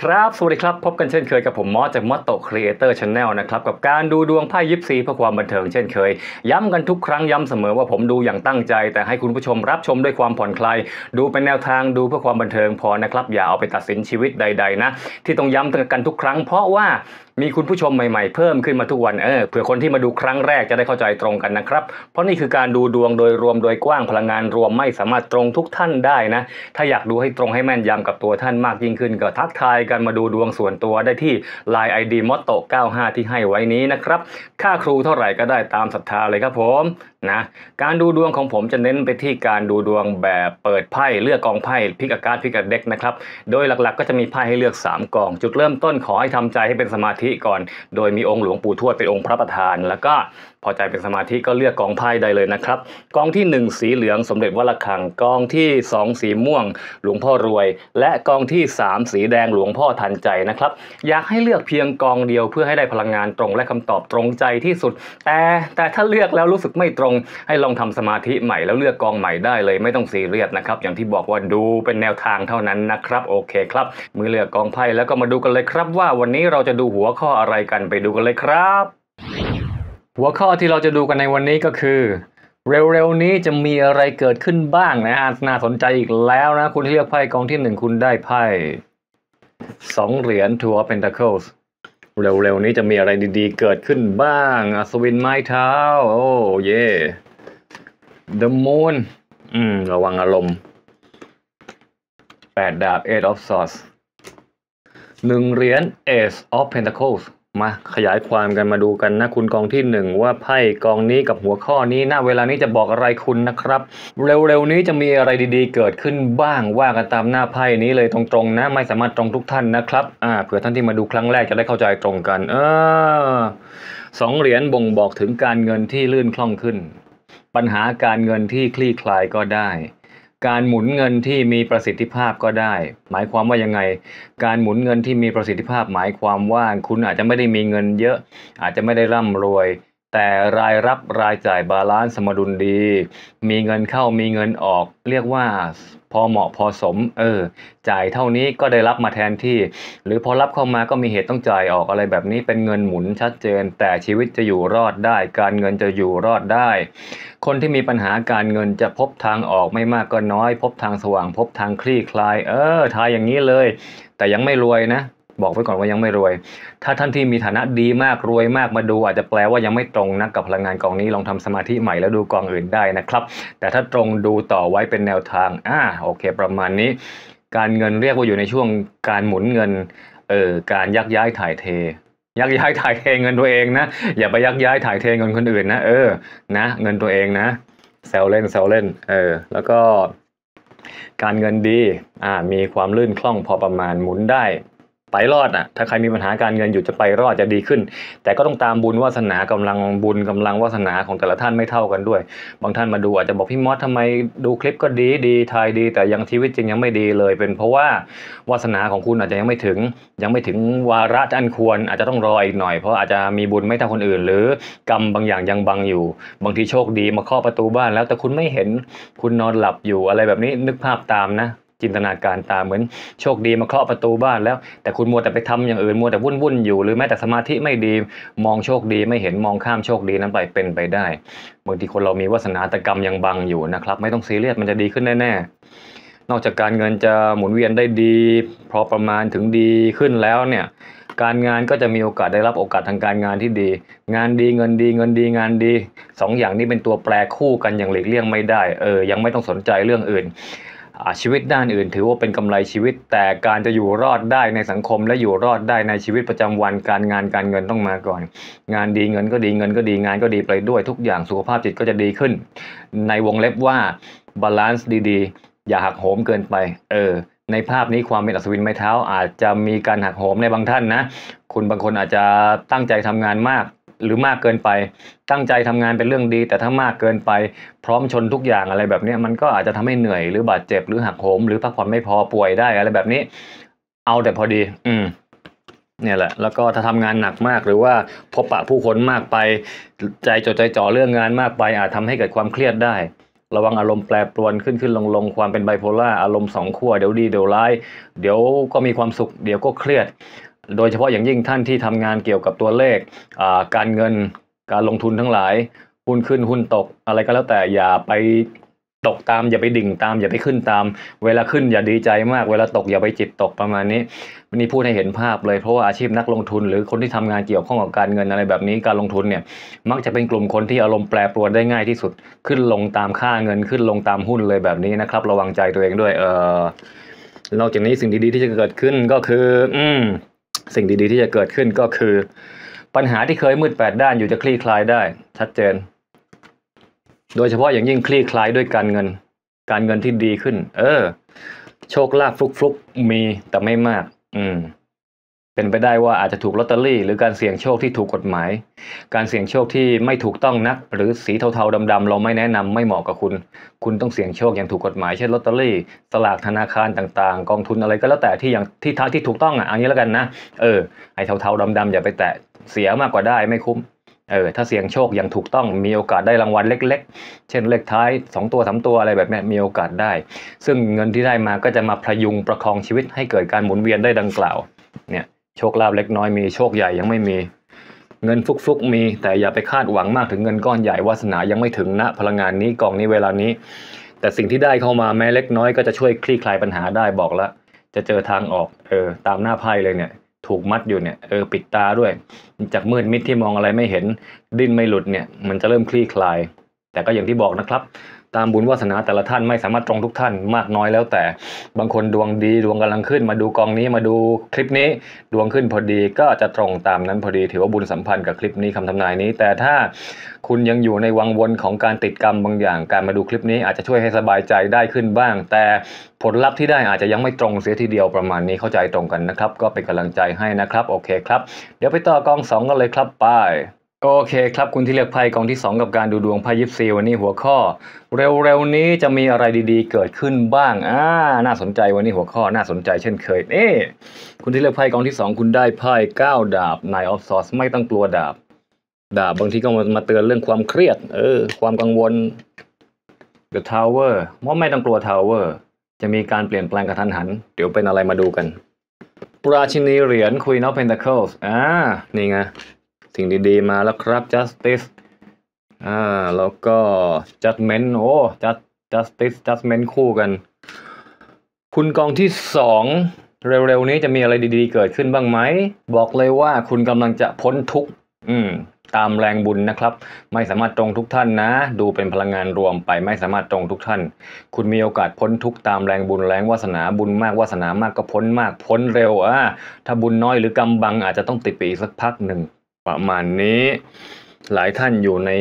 ครับสวัสดีครับพบกันเช่นเคยกับผมมอสจากมอสโตครีเอเตอร์ชาแนลนะครับกับการดูดวงไพ่ยิปซีเพื่อความบันเทิงเช่นเคยย้ำกันทุกครั้งย้ำเสมอว่าผมดูอย่างตั้งใจ แต่ให้คุณผู้ชมรับชมด้วยความผ่อนคลายดูเป็นแนวทางดูเพื่อความบันเทิงพอนะครับอย่าเอาไปตัดสินชีวิตใดๆนะที่ต้องย้ำกันทุกครั้งเพราะว่ามีคุณผู้ชมใหม่ๆเพิ่มขึ้นมาทุกวัน เออ เผื่อคนที่มาดูครั้งแรกจะได้เข้าใจตรงกันนะครับ เพราะนี่คือการดูดวงโดยรวมโดยกว้างพลังงานรวมไม่สามารถตรงทุกท่านได้นะ ถ้าอยากดูให้ตรงให้แม่นยำกับตัวท่านมากยิ่งขึ้น ก็ทักทายกันมาดูดวงส่วนตัวได้ที่ Line ID m o t โต95 ที่ให้ไว้นี้นะครับ ค่าครูเท่าไหร่ก็ได้ตามศรัทธาเลยครับผม นะ การดูดวงของผมจะเน้นไปที่การดูดวงแบบเปิดไพ่เลือกกองไพ่พิกอาการพิกเด็กนะครับ โดยหลักๆก็จะมีไพ่ให้เลือก3กองจุดเริ่มต้นขอให้ทำใจให้เป็นสมาธิิก่อนโดยมีองค์หลวงปู่ทวดเป็นองค์พระประธาน แล้วก็พอใจเป็นสมาธิก็เลือกกองไพ่ใดเลยนะครับกองที่ 1 สีเหลืองสมเด็จวัลคังกองที่2สีม่วงหลวงพ่อรวย และกองที่ 3 สีแดงหลวงพ่อทันใจนะครับอยากให้เลือกเพียงกองเดียวเพื่อให้ได้พลังงานตรง และคำตอบตรงใจที่สุด แต่แต่ถ้าเลือกแล้วรู้สึกไม่ตรงให้ลองทำสมาธิใหม่แล้วเลือกกองใหม่ได้เลย ไม่ต้องซีเรียสนะครับอย่างที่บอกว่าดูเป็นแนวทางเท่านั้นนะครับ โอเคครับ มือเลือกกองไพ่แล้วก็มาดูกันเลยครับว่าวันนี้เราจะดูหัวข้ออะไรกันไปดูกันเลยครับ หัวข้อที่เราจะดูกันในวันนี้ก็คือ เร็วๆนี้จะมีอะไรเกิดขึ้นบ้างนะฮะน่าสนใจอีกแล้วนะคุณเลือกไพ่กองที่หนึ่งคุณได้ไพ่สองเหรียญทัวร์เพนทาเคิลส์เร็วๆนี้จะมีอะไรดีๆเกิดขึ้นบ้างอัศวินไม้เท้า โอ้เย่ The Moon อืมระวังอารมณ์แปดดาบเอ็ดออฟซอร์หนึ่งเหรียญ Ace of Pentacles มาขยายความกันมาดูกันนะคุณกองที่ 1 ว่าไพ่กองนี้กับหัวข้อนี้หน้าเวลานี้จะบอกอะไรคุณนะครับ เร็วๆนี้จะมีอะไรดีๆเกิดขึ้นบ้างว่ากันตามหน้าไพ่นี้เลยตรงๆนะไม่สามารถตรงทุกท่านนะครับ อ่าเผื่อท่านที่มาดูครั้งแรกจะได้เข้าใจตรงกัน เออสองเหรียญบ่งบอกถึงการเงินที่ลื่นคล่องขึ้น ปัญหาการเงินที่คลี่คลายก็ได้การหมุนเงินที่มีประสิทธิภาพก็ได้หมายความว่ายังไง การหมุนเงินที่มีประสิทธิภาพหมายความว่าคุณอาจจะไม่ได้มีเงินเยอะ อาจจะไม่ได้ร่ำรวยแต่รายรับรายจ่ายบาลานซ์สมดุลดี มีเงินเข้ามีเงินออกเรียกว่าพอเหมาะพอสมเออจ่ายเท่านี้ก็ได้รับมาแทนที่ หรือพอรับเข้ามาก็มีเหตุต้องจ่ายออกอะไรแบบนี้ เป็นเงินหมุนชัดเจน แต่ชีวิตจะอยู่รอดได้ การเงินจะอยู่รอดได้ คนที่มีปัญหาการเงินจะพบทางออกไม่มากก็น้อย พบทางสว่าง พบทางคลี่คลาย เออทายอย่างนี้เลย แต่ยังไม่รวยนะบอกไว้ก่อนว่ายังไม่รวย ถ้าท่านที่มีฐานะดีมากรวยมากมาดู อาจจะแปลว่ายังไม่ตรงนะกับพลังงานกองนี้ลองทำสมาธิใหม่แล้วดูกองอื่นได้นะครับ แต่ถ้าตรงดูต่อไว้เป็นแนวทาง อ่าโอเค ประมาณนี้ การเงินเรียกว่าอยู่ในช่วงการหมุนเงิน เอ่อการยักย้ายถ่ายเท ยักย้ายถ่ายเท เงินตัวเองนะอย่าไปยักย้ายถ่ายเทเงินคนอื่นนะเออ นะเงินตัวเองนะ แซลเล่น แซลเล่น เออแล้วก็ การเงินดี อ่ามีความลื่นคล่อง พอประมาณหมุนได้ไปรอดอ่ะถ้าใครมีปัญหาการเงินอยู่จะไปรอดจะดีขึ้น แต่ก็ต้องตามบุญวาสนากำลังบุญกำลังวาสนาของแต่ละท่านไม่เท่ากันด้วยบางท่านมาดูอาจจะบอกพี่มอสทำไมดูคลิปก็ดีดีทายดี แต่ยังชีวิตจริงยังไม่ดีเลย เป็น เพราะว่าวาสนาของคุณอาจจะยังไม่ถึง ยังไม่ถึงวาระอันควรอาจจะต้องรออีกหน่อย เพราะอาจจะมีบุญไม่เท่าคนอื่น หรือ กรรมบางอย่างยังบังอยู่ บางทีโชคดีมาเคาะประตูบ้าน แล้วแต่คุณไม่เห็นคุณนอนหลับอยู่อะไรแบบนี้นึกภาพตามนะจินตนาการตามเหมือนโชคดีมาเคาะประตูบ้านแล้ว แต่คุณมัวแต่ไปทำอย่างอื่นมัวแต่วุ่นวุ่นอยู่ หรือแม้แต่สมาธิไม่ดีมองโชคดี ไม่เห็นมองข้ามโชคดีนั้นไปเป็นไปได้บางทีคนเรามีวาสนาตกรรมยังบังอยู่นะครับ ไม่ต้องซีเรียสมันจะดีขึ้นแน่แนอกจากการเงินจะหมุนเวียนได้ดีพอประมาณถึงดีขึ้นแล้วเนี่ยการงานก็จะมีโอกาสได้รับโอกาสทางการงานที่ดี งานดีเงินดีเงินดีงานดีสองอย่างนี้เป็นตัวแปรคู่กันอย่างหลีกเลี่ยงไม่ได้เออยังไม่ต้องสนใจเรื่องอื่นชีวิตด้านอื่นถือว่าเป็นกำไรชีวิต แต่การจะอยู่รอดได้ในสังคม และอยู่รอดได้ในชีวิตประจำวันการงานการเงินต้องมาก่อน งานดีเงินก็ดีเงิน ก็ดีงานก็ดีไปด้วย ทุกอย่างสุขภาพจิตก็จะดีขึ้น ในวงเล็บว่าบาลานซ์ดี ๆ อย่าหักโหมเกินไป เออในภาพนี้ความเป็นอัศวินไม้เท้า อาจจะมีการหักโหมในบางท่านนะ คุณบางคนอาจจะตั้งใจทำงานมากหรือมากเกินไปตั้งใจทำงานเป็นเรื่องดี แต่ถ้ามากเกินไปพร้อมชนทุกอย่างอะไรแบบนี้มันก็อาจจะทำให้เหนื่อยหรือบาดเจ็บหรือหักโหมหรือพักผ่อนไม่พอป่วยได้อะไรแบบนี้ เอาแต่พอดี อืม เนี่ยแหละ แล้วก็ถ้าทำงานหนักมากหรือว่าพบปะผู้คนมากไป ใจจดใจจ่อเรื่องงานมากไป อาจทำให้เกิดความเครียดได้ ระวังอารมณ์แปรปรวนขึ้นขึ้นลงลงความเป็นไบโพล่าอารมณ์สองขั้วเดี๋ยวดีเดี๋ยวร้าย เดี๋ยวก็มีความสุขเดี๋ยวก็เครียดโดยเฉพาะอย่างยิ่งท่านที่ทำงานเกี่ยวกับตัวเลข การเงินการลงทุนทั้งหลาย หุ้นขึ้นหุ้นตก อะไรก็แล้วแต่อย่าไปตกตาม อย่าไปดิ่งตามอย่าไปขึ้นตาม เวลาขึ้นอย่าดีใจมาก เวลาตกอย่าไปจิตตกประมาณนี้ วันนี้พูดให้เห็นภาพเลยเพราะว่าอาชีพนักลงทุน หรือคนที่ทำงานเกี่ยวข้องกับการเงินอะไรแบบนี้ การลงทุนเนี่ย มักจะเป็นกลุ่มคนที่อารมณ์แปรปรวนได้ง่ายที่สุดขึ้นลงตามค่าเงินขึ้นลงตามหุ้นเลยแบบนี้นะครับ ระวังใจตัวเองด้วย เออนอกจากนี้สิ่งดีๆ ที่จะเกิดขึ้นก็คือ อืมสิ่งดีๆ ที่จะเกิดขึ้นก็คือ ปัญหาที่เคยมืดแปดด้านอยู่จะคลี่คลายได้ชัดเจน โดยเฉพาะอย่างยิ่งคลี่คลายด้วยการเงิน การเงินที่ดีขึ้น เออ โชคลาภฟฟุกๆมีแต่ไม่มาก อืมเป็นไปได้ว่าอาจจะถูกลอตเตอรี่หรือการเสี่ยงโชคที่ถูกกฎหมาย การเสี่ยงโชคที่ไม่ถูกต้องนัก หรือสีเทาๆดำๆเราไม่แนะนำไม่เหมาะกับคุณ คุณต้องเสี่ยงโชคอย่างถูกกฎหมายเช่นลอตเตอรี่ สลากธนาคารต่างๆ กองทุนอะไรก็แล้วแต่ที่อย่างที่ทางที่ถูกต้องอ่ะอันนี้แล้วกันนะ เออไอ้เทาๆดำๆอย่าไปแตะเสียมากกว่าได้ไม่คุ้มเออถ้าเสี่ยงโชคอย่างถูกต้องมีโอกาสได้รางวัลเล็ก ๆ เช่นเลขท้าย 2 ตัวสาตัวอะไรแบบนี้มีโอกาสได้ ซึ่งเงินที่ได้มาก็จะมาพยุงประคองชีวิตให้เกิดการหมุนเวียนได้ดังกล่าวเนี่ยโชคลาภเล็กน้อย มีโชคใหญ่ยังไม่มี เงินฟุกๆ มีแต่อย่าไปคาดหวังมากถึงเงินก้อนใหญ่วาสนายังไม่ถึงณนะพลังงานนี้กองนี้เวลานี้ แต่สิ่งที่ได้เข้ามาแม้เล็กน้อยก็จะช่วยคลี่คลาย ปัญหาได้บอกแล้ว จะเจอทางออกเออตามหน้าไพ่เลยเนี่ย ถูกมัดอยู่เนี่ยเออปิดตาด้วย จากมืดมิดที่มองอะไรไม่เห็น ดิ้นไม่หลุดเนี่ย มันจะเริ่มคลี่คลายแต่ก็อย่างที่บอกนะครับตามบุญวาสนาแต่ละท่านไม่สามารถตรงทุกท่านมากน้อยแล้วแต่ บางคนดวงดีดวงกำลังขึ้น มาดูกองนี้มาดูคลิปนี้ดวงขึ้นพอดีก็จะตรงตามนั้นพอดีถือว่าบุญสัมพันธ์กับคลิปนี้คำทำนายนี้ แต่ถ้าคุณยังอยู่ในวังวนของการติดกรรมบางอย่าง การมาดูคลิปนี้อาจจะช่วยให้สบายใจได้ขึ้นบ้าง แต่ผลลัพธ์ที่ได้อาจจะยังไม่ตรงเสียทีเดียวประมาณนี้เข้าใจตรงกันนะครับก็เป็นกำลังใจให้นะครับ โอเคครับเดี๋ยวไปต่อกอง 2กันเลยครับไปโอเคครับคุณที่เลือกไพ่กองที่ 2 กับการดูดวงไพ่ยิปซีวันนี้หัวข้อ เร็วๆนี้จะมีอะไรดีๆ เกิดขึ้นบ้างอ่าน่าสนใจวันนี้หัวข้อ น่าสนใจ เช่นเคยเอ๊คุณที่เลือกไพ่กองที่ 2 คุณได้ไพ่ 9ดาบนายออฟซอสไม่ต้องกลัวดาบดาบบางทีก็มามาเตือนเรื่องความเครียด เออ ความกังวล The Tower ว่าไม่ต้องกลัว Tower จะมีการเปลี่ยนแปลงกระทันหัน เดี๋ยวเป็นอะไรมาดูกันราชินีเหรียญ Queen of Pentacles อ่านี่ไงสิ่งดีๆมาแล้วครับ justice อ่าแล้วก็ judgment โอ้ just justice judgment คู่กัน คุณกองที่สอง เร็วๆนี้จะมีอะไรดีๆ เกิดขึ้นบ้างไหม บอกเลยว่าคุณกำลังจะพ้นทุกข์อืม ตามแรงบุญนะครับ ไม่สามารถตรงทุกท่านนะ ดูเป็นพลังงานรวมไปไม่สามารถตรงทุกท่าน คุณมีโอกาสพ้นทุกตามแรงบุญแรงวาสนาบุญมากวาสนามากก็พ้นมากพ้นเร็ว อ่ะถ้าบุญน้อยหรือกำบัง อาจจะต้องติดปีสักพักหนึ่งประมาณนี้หลายท่านอยู่ใน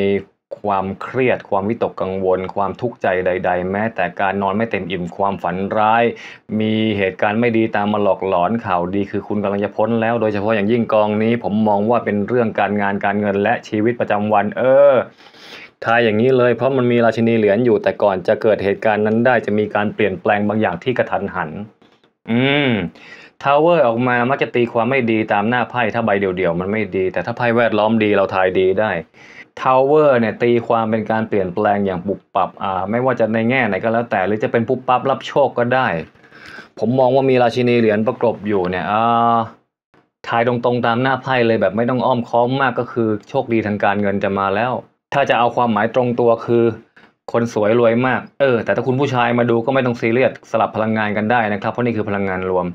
ความเครียดความวิตกกังวล ความทุกข์ใจใด ๆ แม้ แต่การนอนไม่เต็มอิ่มความฝันร้าย มีเหตุการณ์ไม่ดีตามมาหลอกหลอนข่าวดีคือคุณกำลังจะพ้นแล้ว โดยเฉพาะอย่างยิ่งกองนี้ผมมองว่าเป็นเรื่องการงานการเงินและชีวิตประจำวัน เออทายอย่างนี้เลย เพราะมันมีราชินีเหรียญอยู่แต่ก่อนจะเกิดเหตุการณ์นั้นได้จะมีการเปลี่ยนแปลงบางอย่างที่กระทันหัน อืมทาวเวอร์ออกมา มักจะตีความไม่ดีตามหน้าไพ่ ถ้าใบเดียวๆมันไม่ดี แต่ถ้าไพ่แวดล้อมดีเราทายดีได้ทาวเวอร์เนี่ย ตีความเป็นการเปลี่ยนแปลงอย่างปุบปับ อ่า ไม่ว่าจะในแง่ไหนก็แล้วแต่ หรือจะเป็นปุ๊บปั๊บรับโชคก็ได้ ผมมองว่ามีราชินีเหรียญประกบอยู่เนี่ย อ่า ทายตรงๆตามหน้าไพ่เลยแบบไม่ต้องอ้อมค้อมมากก็คือ โชคดีทางการเงินจะมาแล้ว ถ้าจะเอาความหมายตรงตัวคือคนสวยรวยมาก เออ แต่ถ้าคุณผู้ชายมาดูก็ไม่ต้องซีเรียสสลับพลังงานกันได้นะครับ เพราะนี่คือพลังงานรวม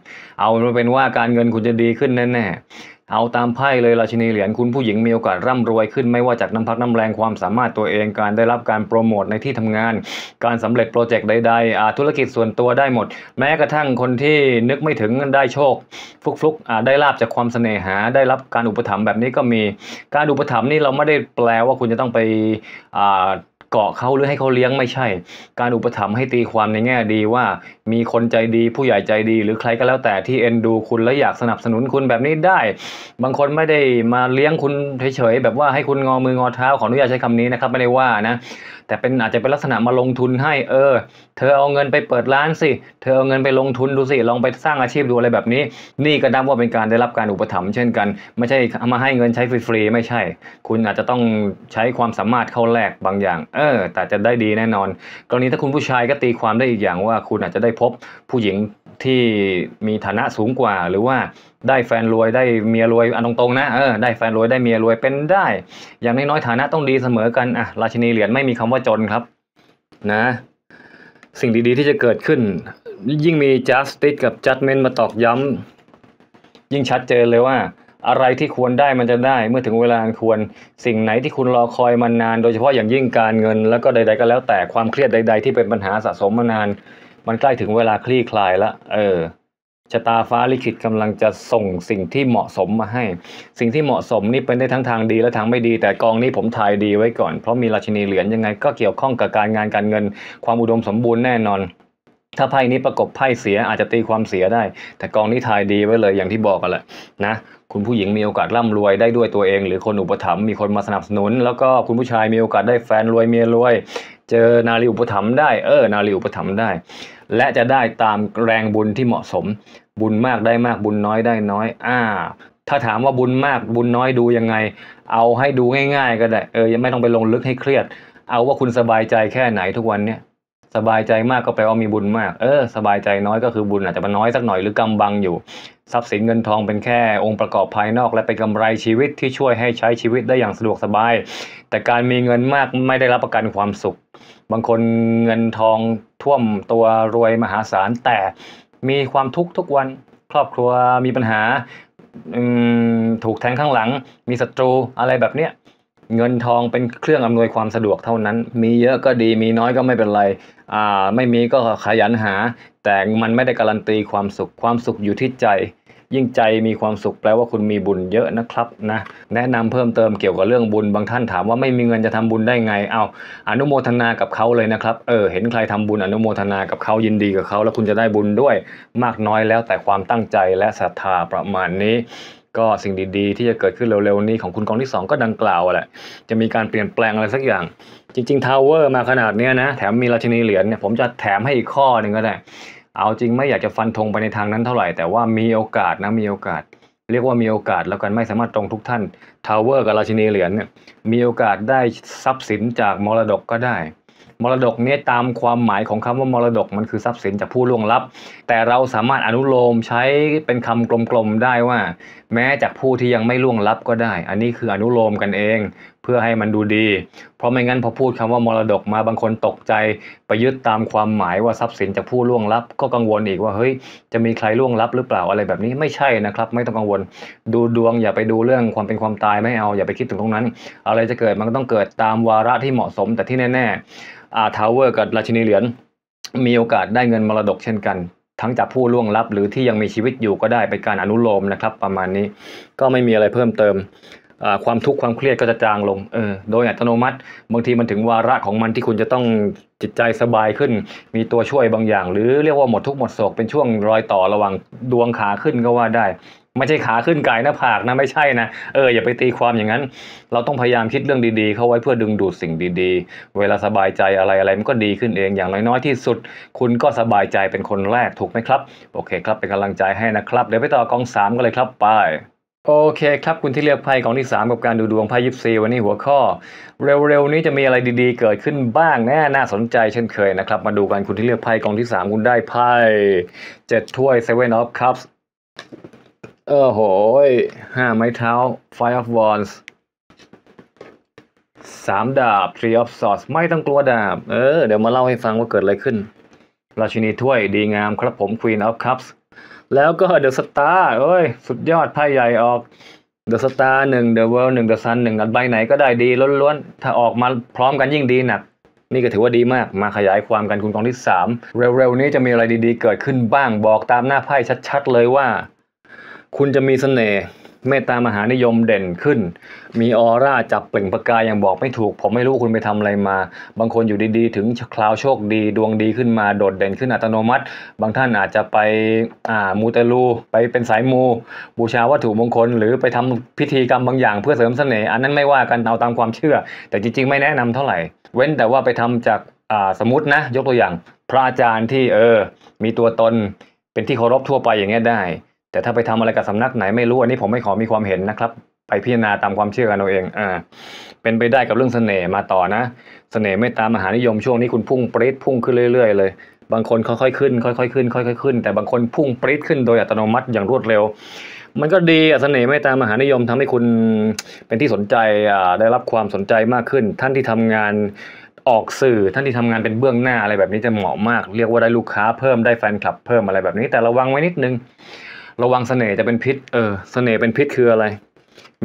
เอาเป็นว่าการเงินคุณจะดีขึ้นแน่ๆ เอาตามไพ่เลยราชินีเหรียญคุณผู้หญิงมีโอกาสร่ำรวยขึ้นไม่ว่าจากน้ำพักน้ำแรงความ สามารถตัวเองการได้รับการโปรโมทในที่ทำงาน การสำเร็จโปรเจกต์ใดๆอาธุรกิจส่วนตัวได้หมด แม้กระทั่งคนที่นึกไม่ถึงได้โชค ฟุกๆได้ลาบจากความเสน่หาได้รับการอุปถัมภ์แบบนี้ก็มีการอุปถัมภ์นี่เราไม่ได้แปลว่าคุณจะต้องไปอ่าเกาะเขาหรือให้เขาเลี้ยงไม่ใช่ การอุปถัมภ์ให้ตีความในแง่ดีว่า มีคนใจดีผู้ใหญ่ใจดี หรือใครก็แล้ว แต่ที่เอ็นดูคุณและอยากสนับสนุนคุณแบบนี้ได้ บางคนไม่ได้มาเลี้ยงคุณเฉยๆแบบว่าให้คุณงอมืองอเท้าขออนุญาตใช้คำนี้นะครับไม่ได้ว่านะแต่เป็นอาจจะเป็นลักษณะมาลงทุนให้ เออ เธอเอาเงินไปเปิดร้านสิ เธอเอาเงินไปลงทุนดูสิ ลองไปสร้างอาชีพดูอะไรแบบนี้ นี่ก็นับว่าเป็นการได้รับการอุปถัมภ์เช่นกัน ไม่ใช่มาให้เงินใช้ฟรีๆไม่ใช่ คุณอาจจะต้องใช้ความสามารถเข้าแลกบางอย่าง เออ แต่จะได้ดีแน่นอน กรณีถ้าคุณผู้ชายก็ตีความได้อีกอย่างว่า คุณอาจจะได้พบผู้หญิงที่มีฐานะสูงกว่าหรือว่าได้แฟนรวยได้เมียรวยอันตรงๆนะเออได้แฟนรวยได้เมียรวยเป็นได้ อย่างน้อยๆฐานะต้องดีเสมอกันอ่ะราชินีเหรียญไม่มีคำว่าจนครับ นะ สิ่งดีๆที่จะเกิดขึ้น ยิ่งมี justice กับ judgment มาตอกย้ำ ยิ่งชัดเจนเลยว่า อะไรที่ควรได้มันจะได้ เมื่อถึงเวลาควร สิ่งไหนที่คุณรอคอยมานานโดยเฉพาะอย่างยิ่งการเงิน แล้วก็ใด ๆก็แล้วแต่ความเครียดใด ๆที่เป็นปัญหาสะสมมานาน มันใกล้ถึงเวลาคลี่คลายละเออชะตาฟ้าลิขิตกำลังจะส่งสิ่งที่เหมาะสมมาให้ สิ่งที่เหมาะสมนี่เป็นได้ทั้งทางดีและทางไม่ดีแต่กองนี้ผมทายดีไว้ก่อนเพราะมีราชินีเหรียญยังไง ก็เกี่ยวข้องกับการงานการเงิน ความอุดมสมบูรณ์แน่นอน ถ้าไพ่นี้ประกบไพ่เสียอาจจะตีความเสียได้ แต่กองนี้ทายดีไว้เลยอย่างที่บอกกันแหละนะ คุณผู้หญิงมีโอกาสร่ำรวยได้ด้วยตัวเอง หรือคนอุปถัมภ์มีคนมาสนับสนุน แล้วก็คุณผู้ชายมีโอกาสได้แฟนรวยเมียรวย เจอนาลีอุปถัมภ์ได้เออนาลีอุปถัมภ์ได้และจะได้ตามแรงบุญที่เหมาะสม บุญมากได้มากบุญน้อยได้น้อย อ่า ถ้าถามว่าบุญมากบุญน้อยดูยังไง เอาให้ดูง่ายๆก็ได้ เออยังไม่ต้องไปลงลึกให้เครียด เอาว่าคุณสบายใจแค่ไหนทุกวันเนี่ยสบายใจมากก็แปลว่ามีบุญมาก เออสบายใจน้อยก็คือบุญอาจจะมันน้อยสักหน่อยหรือกำบังอยู่ทรัพย์สินเงินทองเป็นแค่ องค์ประกอบภายนอกและเป็นกำไรชีวิตที่ช่วยให้ใช้ชีวิตได้อย่างสะดวกสบาย แต่การมีเงินมากไม่ได้รับประกันความสุข บางคนเงินทองท่วมตัวรวยมหาศาลแต่มีความทุกข์ทุกวันครอบครัวมีปัญหาถูกแทงข้างหลัง มีศัตรูอะไรแบบเนี้ยเงินทองเป็นเครื่องอำนวยความสะดวกเท่านั้น มีเยอะก็ดีมีน้อยก็ไม่เป็นไร อ่าไม่มีก็ขยันหา แต่มันไม่ได้การันตีความสุขความสุขอยู่ที่ใจ ยิ่งใจมีความสุขแปลว่าคุณมีบุญเยอะนะครับนะแนะนำเพิ่มเติมเกี่ยวกับเรื่องบุญบางท่านถามว่าไม่มีเงินจะทำบุญได้ไงเอาอนุโมทนากับเขาเลยนะครับเออเห็นใครทำบุญอนุโมทนากับเขายินดีกับเขาแล้วคุณจะได้บุญด้วยมากน้อยแล้วแต่ความตั้งใจและศรัทธาประมาณนี้ก็สิ่งดีๆ ที่จะเกิดขึ้นเร็วๆนี้ของคุณกองที่ 2 ก็ดังกล่าวแหละจะมีการเปลี่ยนแปลงอะไรสักอย่างจริงๆ ทาวเวอร์มาขนาดนี้นะแถมมีราชินีเหรียญเนี่ยผมจะแถมให้อีกข้อหนึ่งก็ได้เอาจริงไม่อยากจะฟันธงไปในทางนั้นเท่าไหร่ แต่ว่ามีโอกาสนะมีโอกาส เรียกว่ามีโอกาสแล้วกันไม่สามารถตรงทุกท่าน ทาวเวอร์กับราชินีเหรียญเนี่ยมีโอกาสได้ทรัพย์สินจากมรดกก็ได้มรดกเนี่ยตามความหมายของคำว่ามรดกมันคือทรัพย์สินจากผู้ล่วงลับ แต่เราสามารถอนุโลมใช้เป็นคำกลมๆได้ว่า แม้จากผู้ที่ยังไม่ล่วงลับก็ได้ อันนี้คืออนุโลมกันเองพื่อให้มันดูดี เพราะไม่งั้นพอพูดคำว่ามรดกมาบางคนตกใจ ไปยึดตามความหมายว่าทรัพย์สินจากผู้ล่วงลับก็กังวลอีกว่าเฮ้ยจะมีใครล่วงลับหรือเปล่าอะไรแบบนี้ไม่ใช่นะครับ ไม่ต้องกังวลดูดวงอย่าไปดูเรื่องความเป็นความตายไม่เอาอย่าไปคิดถึงตรงนั้น อะไรจะเกิดมันก็ต้องเกิดตามวาระที่เหมาะสมแต่ที่แน่ๆอาทาวเวอร์กับราชินีเหรียญมีโอกาสได้เงินมรดกเช่นกัน ทั้งจากผู้ล่วงลับหรือที่ยังมีชีวิตอยู่ก็ได้เป็นการอนุโลมนะครับ ประมาณนี้ก็ไม่มีอะไรเพิ่มเติมความทุกข์ความเครียดก็จะจางลงเออโดยอัตโนมัติ บางทีมันถึงวาระของมันที่คุณจะต้องจิตใจสบายขึ้น มีตัวช่วยบางอย่าง หรือเรียกว่าหมดทุกข์หมดโศกเป็นช่วงรอยต่อระหว่างดวงขาขึ้นก็ว่าได้ ไม่ใช่ขาขึ้นกายหน้าผากนะไม่ใช่นะเอออย่าไปตีความอย่างนั้น เราต้องพยายามคิดเรื่องดีๆ เข้าไว้เพื่อดึงดูดสิ่งดีๆ เวลาสบายใจอะไรอะไรมันก็ดีขึ้นเองอย่างน้อยๆที่สุดคุณก็สบายใจเป็นคนแรกถูกไหมครับ โอเค ครับเป็นกำลังใจให้นะครับ เดี๋ยวไปต่อกอง3กันเลยครับไปโอเคครับคุณที่เรียกไพ่ของที่ 3 กับการดูดวงไพ่ยิปซีวันนี้หัวข้อ เร็วๆนี้จะมีอะไรดีๆเกิดขึ้นบ้างแน่น่าสนใจเช่นเคยนะครับมาดูกันคุณที่เลือกไพ่กองที่3คุณได้ไพ่เจ็ดถ้วยเซเว่นออฟคัพเออโหยห้าไม้เท้าไฟออฟวอนส์สามดาบทรีออฟซอสไม่ต้องกลัวดาบเออเดี๋ยวมาเล่าให้ฟังว่าเกิดอะไรขึ้น ราชินีถ้วยดีงามครับผมควีนออฟคัพส์แล้วก็เดอะสตาร์เอ้ย สุดยอดไพ่ใหญ่ออกเดอะสตาร์หนึ่งเดอะเวิลด์หนึ่งเดอะซันหนึ่งอันใบไหนก็ได้ดีล้วนๆ ถ้าออกมาพร้อมกันยิ่งดีหนัก นี่ก็ถือว่าดีมาก มาขยายความกันคุณกองที่ 3 เร็วๆนี้จะมีอะไรดีๆเกิดขึ้นบ้างบอกตามหน้าไพ่ชัดๆเลยว่าคุณจะมีสเสน่ห์เมตตามหานิยมเด่นขึ้น มีออร่าจับเปล่งประกายอย่างบอกไม่ถูก ผมไม่รู้ คุณไปทำอะไรมา บางคนอยู่ดีๆถึงคราวโชคดีดวงดีขึ้นมาโดดเด่นขึ้นอัตโนมัติ บางท่านอาจจะไปมูเตลู ไปเป็นสายมูบูชาวัตถุมงคล หรือไปทำพิธีกรรมบางอย่างเพื่อเสริมเสน่ห์อันนั้นไม่ว่ากันเอาตามความเชื่อ แต่จริงๆ ไม่แนะนำเท่าไหร่เว้นแต่ว่าไปทำจากสมมตินะยกตัวอย่าง พระอาจารย์ที่เออมีตัวตนเป็นที่เคารพทั่วไปอย่างเงี้ยได้แต่ถ้าไปทำอะไรกับสำนักไหนไม่รู้อันนี้ผมไม่ขอมีความเห็นนะครับ ไปพิจารณาตามความเชื่อกันเอาเอง อ่า เป็นไปได้กับเรื่องเสน่ห์มาต่อนะ เสน่ห์ไม่ตามมหานิยมช่วงนี้คุณพุ่งปริ๊ดพุ่งขึ้นเรื่อย ๆ เลย บางคนค่อยๆขึ้นค่อยๆขึ้นค่อยๆขึ้นแต่บางคนพุ่งปริ๊ดขึ้นโดยอัตโนมัติอย่างรวดเร็ว มันก็ดีเสน่ห์ไม่ตามหานิยมทำให้คุณเป็นที่สนใจได้รับความสนใจมากขึ้น ท่านที่ทำงานออกสื่อ ท่านที่ทำงานเป็นเบื้องหน้าอะไรแบบนี้จะเหมาะมาก เรียกว่าได้ลูกค้าเพิ่มได้แฟนคลับเพิ่มอะไรแบบนี้ แต่ระวังไว้นิดนึงระวังเสน่ห์จะเป็นพิษ เออ เสน่ห์เป็นพิษคืออะไร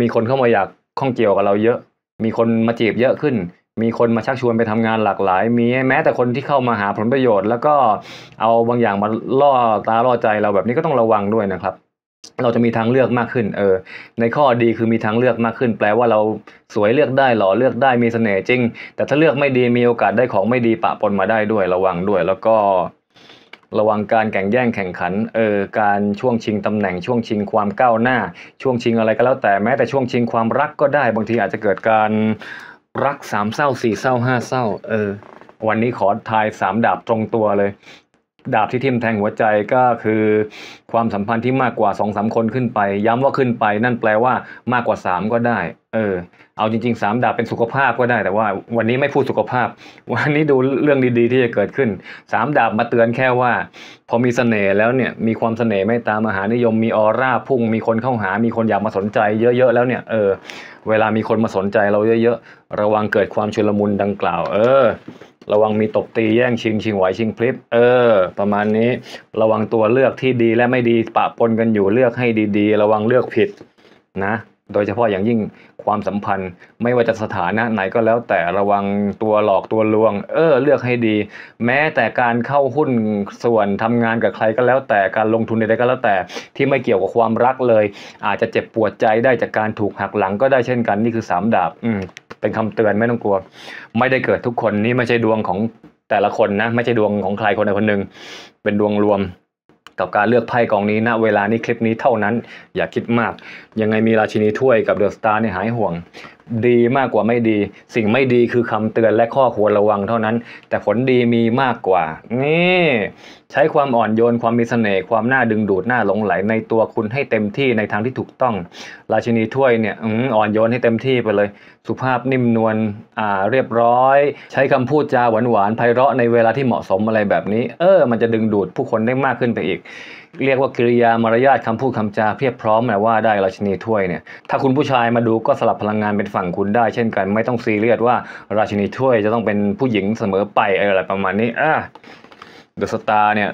มีคนเข้ามาอยากข้องเกี่ยวกับเราเยอะ มีคนมาจีบเยอะขึ้น มีคนมาชักชวนไปทำงานหลากหลาย มีแม้แต่คนที่เข้ามาหาผลประโยชน์ แล้วก็เอาบางอย่างมาล่อตาล่อใจเราแบบนี้ก็ต้องระวังด้วยนะครับ เราจะมีทางเลือกมากขึ้น เออ ในข้อดีคือมีทางเลือกมากขึ้น แปลว่าเราสวยเลือกได้ หล่อเลือกได้ มีเสน่ห์จริง แต่ถ้าเลือกไม่ดีมีโอกาสได้ของไม่ดีปะปนมาได้ด้วยระวังด้วย แล้วก็ระวังการแข่งแย่งแข่งขัน เออ การช่วงชิงตำแหน่งช่วงชิงความก้าวหน้า ช่วงชิงอะไรก็แล้วแต่แม้แต่ช่วงชิงความรักก็ได้ บางทีอาจจะเกิดการรักสามเศร้าสี่เศร้าห้าเศร้า เออวันนี้ขอทายสามดาบตรงตัวเลยดาบที่ทิ่มแทงหัวใจก็คือ ความสัมพันธ์ที่มากกว่าสองสามคนขึ้นไป ย้ำว่าขึ้นไป นั่นแปลว่ามากกว่าสามก็ได้เออเอาจริงๆสามดาบเป็นสุขภาพก็ได้แต่ว่า วันนี้ไม่พูดสุขภาพ วันนี้ดูเรื่องดีๆที่จะเกิดขึ้นสามดาบมาเตือนแค่ว่าพอมีเสน่ห์แล้วเนี่ยมีความเสน่ห์ไม่ตามมหานิยมมีออร่าพุ่งมีคนเข้าหามีคนอยากมาสนใจ เยอะ ๆ แล้วเนี่ยเออเวลามีคนมาสนใจเราเยอะ ๆ ระวังเกิดความชุลมุนดังกล่าว เออระวังมีตบตีแย่งชิงชิงไหวชิงพลิบเออประมาณนี้ ระวังตัวเลือกที่ดีและไม่ดีปะปนกันอยู่เลือกให้ดีๆ ระวังเลือกผิดนะ โดยเฉพาะอย่างยิ่งความสัมพันธ์ไม่ว่าจะสถานะ ไหนก็แล้วแต่ระวังตัวหลอกตัวลวง เออ เลือกให้ดี แม้แต่การเข้าหุ้นส่วนทำงานกับใครก็แล้วแต่การลงทุนใดๆก็แล้วแต่ ที่ไม่เกี่ยวกับความรักเลย อาจจะเจ็บปวดใจได้จากการถูกหักหลังก็ได้เช่นกันนี่คือสามดาบอืมเป็นคำเตือน ไม่ต้องกลัว ไม่ได้เกิดทุกคนนี่ไม่ใช่ดวงของแต่ละคนนะ ไม่ใช่ดวงของใครคนใดคนหนึ่ง เป็นดวงรวม กับการเลือกไพ่กองนี้ณเวลานี้คลิปนี้เท่านั้น อย่าคิดมาก ยังไงมีราชินีถ้วยกับเดอะสตาร์เนี่ยหายห่วงดีมากกว่าไม่ดีสิ่งไม่ดีคือคำเตือนและข้อควรระวังเท่านั้น แต่ผลดีมีมากกว่านี่ ใช้ความอ่อนโยนความมีเสน่ห์ความน่าดึงดูดน่าหลงไหล ในตัวคุณให้เต็มที่ในทางที่ถูกต้อง ราชินีถ้วยเนี่ยอ่อนโยนให้เต็มที่ไปเลย สุภาพนิ่มนวลอ่าเรียบร้อย ใช้คำพูดจาหวานหวานไพเราะในเวลาที่เหมาะสมอะไรแบบนี้ เออ มันจะดึงดูดผู้คนได้มากขึ้นไปอีกเรียกว่ากิริยามารยาทคำพูดคำจาเพียบพร้อมแหละว่าได้ราชินีถ้วยเนี่ยถ้าคุณผู้ชายมาดูก็สลับพลังงานเป็นฝั่งคุณได้เช่นกันไม่ต้องซีเรียสว่าราชินีถ้วยจะต้องเป็นผู้หญิงเสมอไปอะไรประมาณนี้อ่ะเดอะสตาร์เนี่ย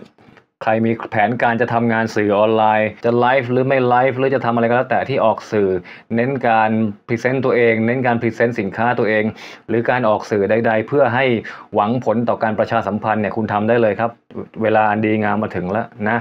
ใครมีแผนการจะทำงานสื่อออนไลน์ จะไลฟ์หรือไม่ไลฟ์หรือจะทำอะไรก็แล้วแต่ที่ออกสื่อ เน้นการพรีเซนต์ตัวเองเน้นการพรีเซนต์สินค้าตัวเอง หรือการออกสื่อใดๆ เพื่อให้หวังผลต่อการประชาสัมพันธ์เนี่ยคุณทำได้เลยครับ เวลาอันดีงามมาถึงแล้วนะ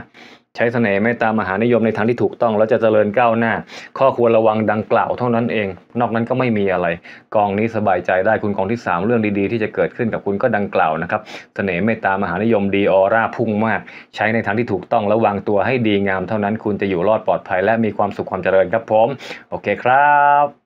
ใช้เสน่ห์ไม่ตามมหานิยมในทางที่ถูกต้องแล้วจะเจริญก้าวหน้า ข้อควรระวังดังกล่าวเท่านั้นเอง นอกนั้นก็ไม่มีอะไร กองนี้สบายใจได้คุณกองที่3เรื่องดีๆที่จะเกิดขึ้นกับคุณก็ดังกล่าวนะครับ เสน่ห์ไม่ตามมหานิยมดีออร่าพุ่งมาก ใช้ในทางที่ถูกต้องระวังตัวให้ดีงามเท่านั้นคุณจะอยู่รอดปลอดภัยและมีความสุขความเจริญครับผมโอเคครับ